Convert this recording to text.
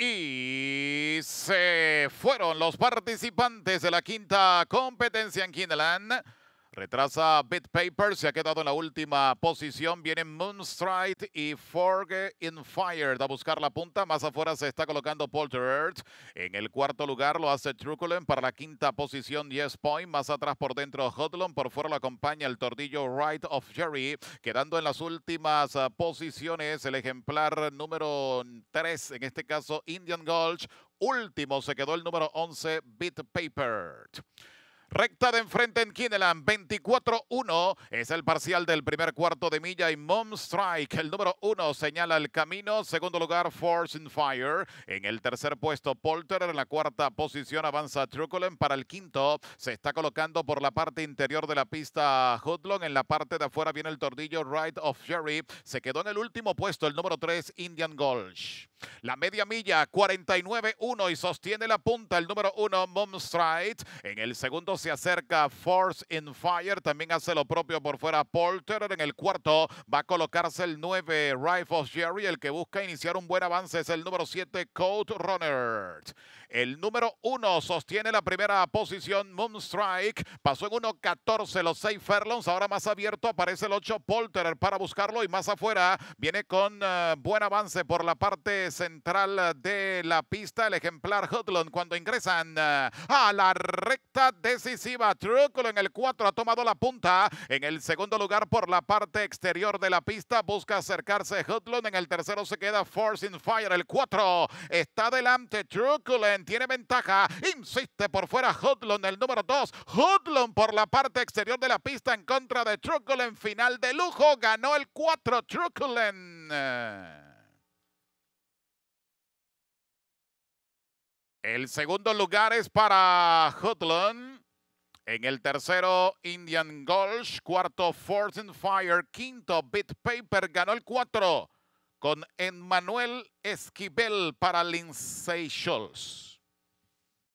Y se fueron los participantes de la quinta competencia en Kinderland. Retrasa Bit Paper, se ha quedado en la última posición. Vienen Moonstride y Forge in Fire a buscar la punta. Más afuera se está colocando Poltergeist. En el cuarto lugar lo hace Truculent para la quinta posición, Yes Point. Más atrás por dentro Hodlon. Por fuera lo acompaña el tordillo Right of Jerry. Quedando en las últimas ah, posiciones el ejemplar número 3, en este caso Indian Gulch. Último se quedó el número 11, Bit Paper. Recta de enfrente en Kineland, 24-1. Es el parcial del primer cuarto de milla y Mom Strike, el número uno, señala el camino. Segundo lugar, Force and Fire. En el tercer puesto, Polter. En la cuarta posición avanza Truculent. Para el quinto, se está colocando por la parte interior de la pista Hoodlong. En la parte de afuera viene el tordillo Right of Sherry. Se quedó en el último puesto, el número tres, Indian Gulch. La media milla, 49-1 y sostiene la punta el número uno, Mom Strike. En el segundo se acerca Force in Fire. También hace lo propio por fuera Polter. En el cuarto va a colocarse el 9 Rifles Jerry. El que busca iniciar un buen avance es el número 7 Code Runner. El número 1 sostiene la primera posición Moonstrike. Pasó en 1.14 los 6 Ferlons. Ahora más abierto aparece el 8 Polter para buscarlo. Y más afuera viene con eh, buen avance por la parte central de la pista. El ejemplar Hudlon cuando ingresan eh, a la recta de decisiva. en el 4 ha tomado la punta. En el segundo lugar por la parte exterior de la pista busca acercarse Hudlund. En el tercero se queda Force in Fire. El 4 está delante. Truculen. tiene ventaja. Insiste por fuera Hudlund, el número 2. Hudlund por la parte exterior de la pista en contra de Truculen. Final de lujo. Ganó el 4 Truculen. Eh, el segundo lugar es para Hudlund. En el tercero, Indian Gulch. Cuarto, Force and Fire. Quinto, Bit Paper. Ganó el cuatro con Emmanuel Esquivel para Lindsay Scholz.